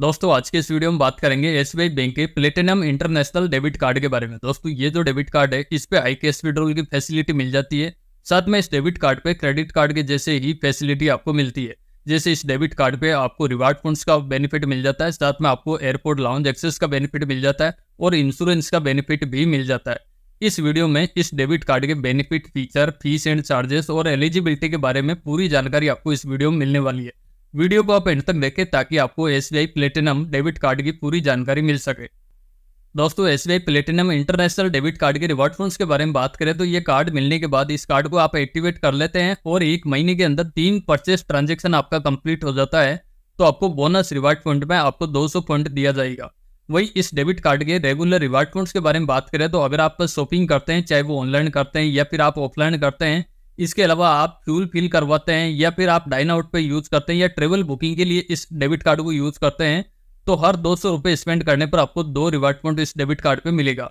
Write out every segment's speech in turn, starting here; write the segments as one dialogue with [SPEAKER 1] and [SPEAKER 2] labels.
[SPEAKER 1] दोस्तों आज के इस वीडियो में बात करेंगे एस बैंक के प्लेटिनम इंटरनेशनल डेबिट कार्ड के बारे में दोस्तों ये जो डेबिट कार्ड है इस पे आई कैश विड्रोल की फैसिलिटी मिल जाती है साथ में इस डेबिट कार्ड पे क्रेडिट कार्ड के जैसे ही फैसिलिटी आपको मिलती है जैसे इस डेबिट कार्ड पे आपको रिवार्ड फंड्स का बेनिफिट मिल जाता है साथ में आपको एयरपोर्ट लाउंज एक्सेस का बेनिफिट मिल जाता है और इंश्योरेंस का बेनिफिट भी मिल जाता है इस वीडियो में इस डेबिट कार्ड के benefit feature fees and charges और एलिजिबिलिटी के बारे में पूरी जानकारी आपको इस वीडियो में मिलने वाली है वीडियो को आप एंड तक देखें ताकि आपको एस प्लेटिनम डेबिट कार्ड की पूरी जानकारी मिल सके दोस्तों Yes platinum international debit card के रिवॉर्ड फंड्स के बारे में बात करें तो ये कार्ड मिलने के बाद इस कार्ड को आप एक्टिवेट कर लेते हैं और एक महीने के अंदर तीन परचेस ट्रांजेक्शन आपका कंप्लीट हो जाता है तो आपको बोनस रिवार्ड फंड में आपको 200 फंड दिया जाएगा वही इस डेबिट कार्ड के रेगुलर रिवार्ड फंड्स के बारे में बात करें तो अगर आप शॉपिंग करते हैं चाहे वो ऑनलाइन करते हैं या फिर आप ऑफलाइन करते हैं इसके अलावा आप फ्यूल फिल करवाते हैं या फिर आप डाइन आउट पे यूज़ करते हैं या ट्रेवल बुकिंग के लिए इस डेबिट कार्ड को यूज़ करते हैं तो हर दो सौ स्पेंड करने पर आपको दो रिवार्ड पॉइंट इस डेबिट कार्ड पे मिलेगा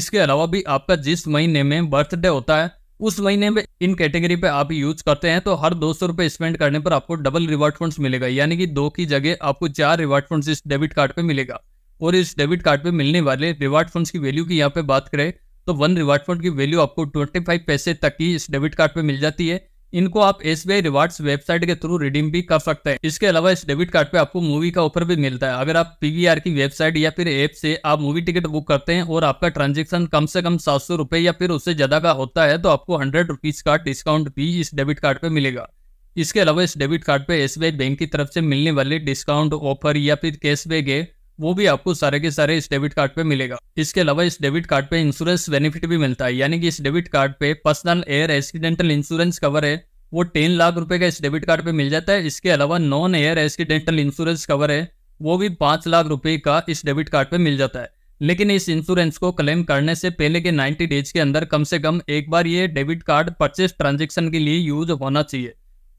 [SPEAKER 1] इसके अलावा भी आपका जिस महीने में बर्थडे होता है उस महीने में इन कैटेगरी पे आप यूज करते हैं तो हर दो सौ रुपये स्पेंड करने पर आपको डबल रिवार्ड फंड्स मिलेगा यानी कि दो की जगह आपको चार रिवार्ड फंड्स इस डेबिट कार्ड पे मिलेगा और इस डेबिट कार्ड पे मिलने वाले रिवार्ड फंड्स की वैल्यू की यहाँ पे बात करें तो वन रिवार्ड पॉइंट की वैल्यू आपको ट्वेंटी फाइव पैसे तक की इस डेबिट कार्ड पे मिल जाती है इनको आप S B I rewards website के थ्रू रिडीम भी कर सकते हैं इसके अलावा इस डेबिट कार्ड पे आपको मूवी का ऑफर भी मिलता है अगर आप पीवीआर की वेबसाइट या फिर ऐप से आप मूवी टिकट बुक करते हैं और आपका ट्रांजेक्शन कम से कम सात सौ रुपए या फिर उससे ज्यादा का होता है तो आपको हंड्रेड रुपीज का डिस्काउंट भी इस डेबिट कार्ड पे मिलेगा इसके अलावा इस डेबिट कार्ड पे एस बैंक की तरफ से मिलने वाले डिस्काउंट ऑफर या फिर कैशबैक है वो भी आपको सारे के सारे इस डेबिट कार्ड पे मिलेगा इसके अलावा इस डेबिट कार्ड पे इंश्योरेंस बेनिफिट भी मिलता है यानी कि इस डेबिट कार्ड पे personal air accidental insurance cover है वो टेन लाख रुपए का इस डेबिट कार्ड पे मिल जाता है इसके अलावा non air accidental insurance cover है वो भी पांच लाख रुपए का इस डेबिट कार्ड पे मिल जाता है लेकिन इस इंश्योरेंस को क्लेम करने से पहले के 90 डेज के अंदर कम से कम एक बार ये डेबिट कार्ड परचेस ट्रांजेक्शन के लिए यूज होना चाहिए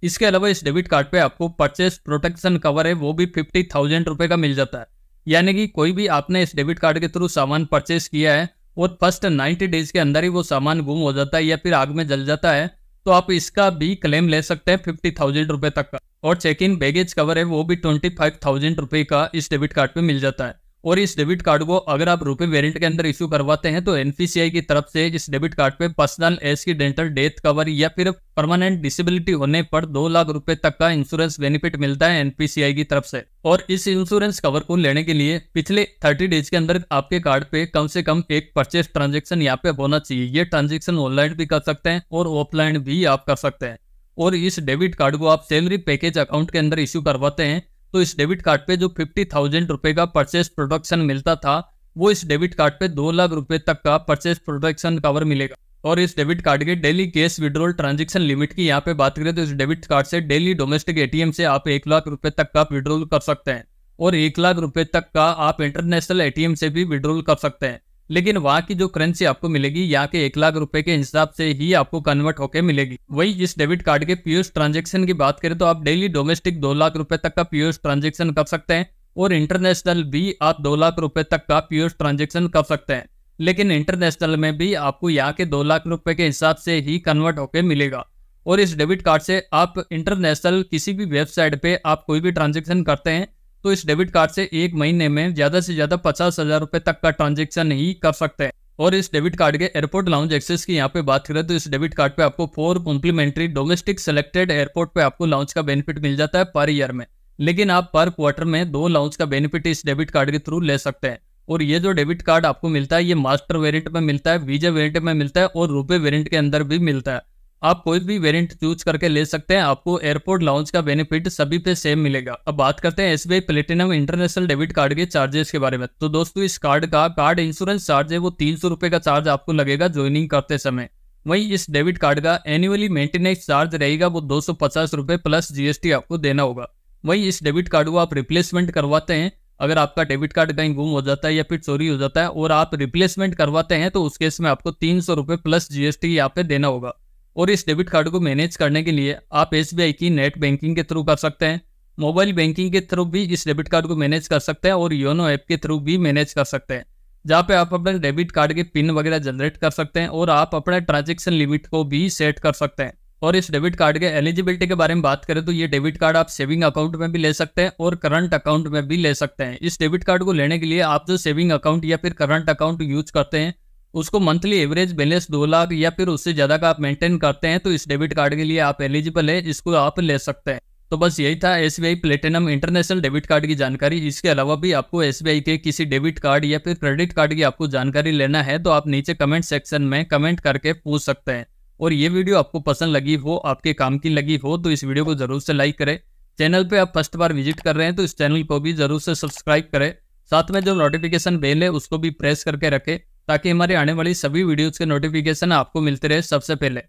[SPEAKER 1] इसके अलावा इस डेबिट कार्ड पे आपको परचेस प्रोटेक्शन कवर है वो भी फिफ्टी थाउजेंड रुपये का मिल जाता है यानी कि कोई भी आपने इस डेबिट कार्ड के थ्रू सामान परचेस किया है और फर्स्ट नाइन्टी डेज के अंदर ही वो सामान गुम हो जाता है या फिर आग में जल जाता है तो आप इसका भी क्लेम ले सकते हैं फिफ्टी थाउजेंड रुपये तक का और चेक इन बैगेज कवर है वो भी ट्वेंटी फाइव थाउजेंड रुपये का इस डेबिट कार्ड पे मिल जाता है और इस डेबिट कार्ड को अगर आप रुपए वेरिएंट के अंदर इशू करवाते हैं तो एनपीसीआई की तरफ से इस डेबिट कार्ड पे personal accidental death cover या फिर परमानेंट डिसेबिलिटी होने पर दो लाख रुपए तक का इंश्योरेंस बेनिफिट मिलता है एनपीसीआई की तरफ से और इस इंश्योरेंस कवर को लेने के लिए पिछले थर्टी डेज के अंदर आपके कार्ड पे कम से कम एक परचेस ट्रांजेक्शन यहाँ पे होना चाहिए ये ट्रांजेक्शन ऑनलाइन भी कर सकते हैं और ऑफलाइन भी आप कर सकते हैं और इस डेबिट कार्ड को आप सैलरी पैकेज अकाउंट के अंदर इश्यू करवाते हैं तो इस डेबिट कार्ड पे जो फिफ्टी थाउजेंड रुपये का परचेस प्रोडक्शन मिलता था वो इस डेबिट कार्ड पे दो लाख रुपए तक का परचेस प्रोडक्शन कवर मिलेगा और इस डेबिट कार्ड के daily cash withdrawal transaction limit की यहाँ पे बात करें तो इस डेबिट कार्ड से डेली डोमेस्टिक एटीएम से आप एक लाख रुपए तक का विड्रोल कर सकते हैं और एक लाख रुपए तक का आप इंटरनेशनल एटीएम से भी विड्रोल कर सकते हैं लेकिन वहाँ की जो करेंसी आपको मिलेगी यहाँ के एक लाख रुपए के हिसाब से ही आपको कन्वर्ट होकर मिलेगी वही इस डेबिट कार्ड के पीओएस ट्रांजेक्शन की बात करें तो आप डेली डोमेस्टिक दो लाख रुपए तक का पीओएस ट्रांजेक्शन कर सकते हैं और इंटरनेशनल भी आप दो लाख रुपए तक का पीओएस ट्रांजेक्शन कर सकते हैं लेकिन इंटरनेशनल में भी आपको यहाँ के दो लाख रुपए के हिसाब से ही कन्वर्ट होकर मिलेगा और इस डेबिट कार्ड से आप इंटरनेशनल किसी भी वेबसाइट पे आप कोई भी ट्रांजेक्शन करते हैं तो इस डेबिट कार्ड से एक महीने में ज़्यादा से ज़्यादा पचास हज़ार रुपए तक का ट्रांजेक्शन ही कर सकते हैं और इस डेबिट कार्ड के एयरपोर्ट लाउंज एक्सेस की यहाँ पे बात करें तो इस डेबिट कार्ड पे आपको four complimentary domestic selected airport पे आपको लाउंज का बेनिफिट मिल जाता है पर ईयर में लेकिन आप पर क्वार्टर में दो लाउंज का बेनिफिट इस डेबिट कार्ड के थ्रू ले सकते हैं और ये जो डेबिट कार्ड आपको मिलता है ये मास्टर वेरियंट में मिलता है वीजा वेरियंट में मिलता है और रुपये वेरियंट के अंदर भी मिलता है आप कोई भी वेरिएंट चूज करके ले सकते हैं आपको एयरपोर्ट लाउंज का बेनिफिट सभी पे सेम मिलेगा अब बात करते हैं S platinum international debit card के चार्जेस के बारे में तो दोस्तों इस कार्ड का कार्ड इंश्योरेंस चार्ज है वो तीन सौ का चार्ज आपको लगेगा ज्वाइनिंग करते समय वहीं इस डेबिट कार्ड का एनुअली मेंटेनेंस चार्ज रहेगा वो दो सौ प्लस जीएसटी आपको देना होगा वहीं इस डेबिट कार्ड को आप रिप्लेसमेंट करवाते हैं अगर आपका डेबिट कार्ड कहीं गुम हो जाता है या फिर चोरी हो जाता है और आप रिप्लेसमेंट करवाते हैं तो उस केस में आपको तीन सौ प्लस जीएसटी यहाँ पे देना होगा और इस डेबिट कार्ड को मैनेज करने के लिए आप एस की नेट बैंकिंग के थ्रू कर सकते हैं मोबाइल बैंकिंग के थ्रू भी इस डेबिट कार्ड को मैनेज कर सकते हैं और योनो ऐप के थ्रू भी मैनेज कर सकते हैं जहाँ पे आप अपने डेबिट कार्ड के पिन वगैरह जनरेट कर सकते हैं और आप अपने ट्रांजेक्शन लिमिट को भी सेट कर सकते हैं और इस डेबिट कार्ड के एलिजिबिलिटी के बारे में बात करें तो ये डेबिट कार्ड आप सेविंग अकाउंट में भी ले सकते हैं और करंट अकाउंट में भी ले सकते हैं इस डेबिट कार्ड को लेने के लिए आप जो सेविंग अकाउंट या फिर करंट अकाउंट यूज करते हैं उसको मंथली एवरेज बैलेंस दो लाख या फिर उससे ज़्यादा का आप मेंटेन करते हैं तो इस डेबिट कार्ड के लिए आप एलिजिबल है इसको आप ले सकते हैं तो बस यही था S B I platinum international debit card की जानकारी इसके अलावा भी आपको एस बी आई के किसी डेबिट कार्ड या फिर क्रेडिट कार्ड की आपको जानकारी लेना है तो आप नीचे कमेंट सेक्शन में कमेंट करके पूछ सकते हैं और ये वीडियो आपको पसंद लगी हो आपके काम की लगी हो तो इस वीडियो को जरूर से लाइक करें चैनल पे आप फर्स्ट बार विजिट कर रहे हैं तो इस चैनल को भी जरूर से सब्सक्राइब करें साथ में जो नोटिफिकेशन बेल है उसको भी प्रेस करके रखें ताकि हमारे आने वाली सभी वीडियोज़ के नोटिफिकेशन आपको मिलते रहे सबसे पहले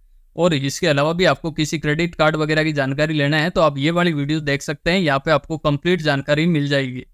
[SPEAKER 1] और इसके अलावा भी आपको किसी क्रेडिट कार्ड वगैरह की जानकारी लेना है तो आप ये वाली वीडियो देख सकते हैं यहाँ पे आपको कंप्लीट जानकारी मिल जाएगी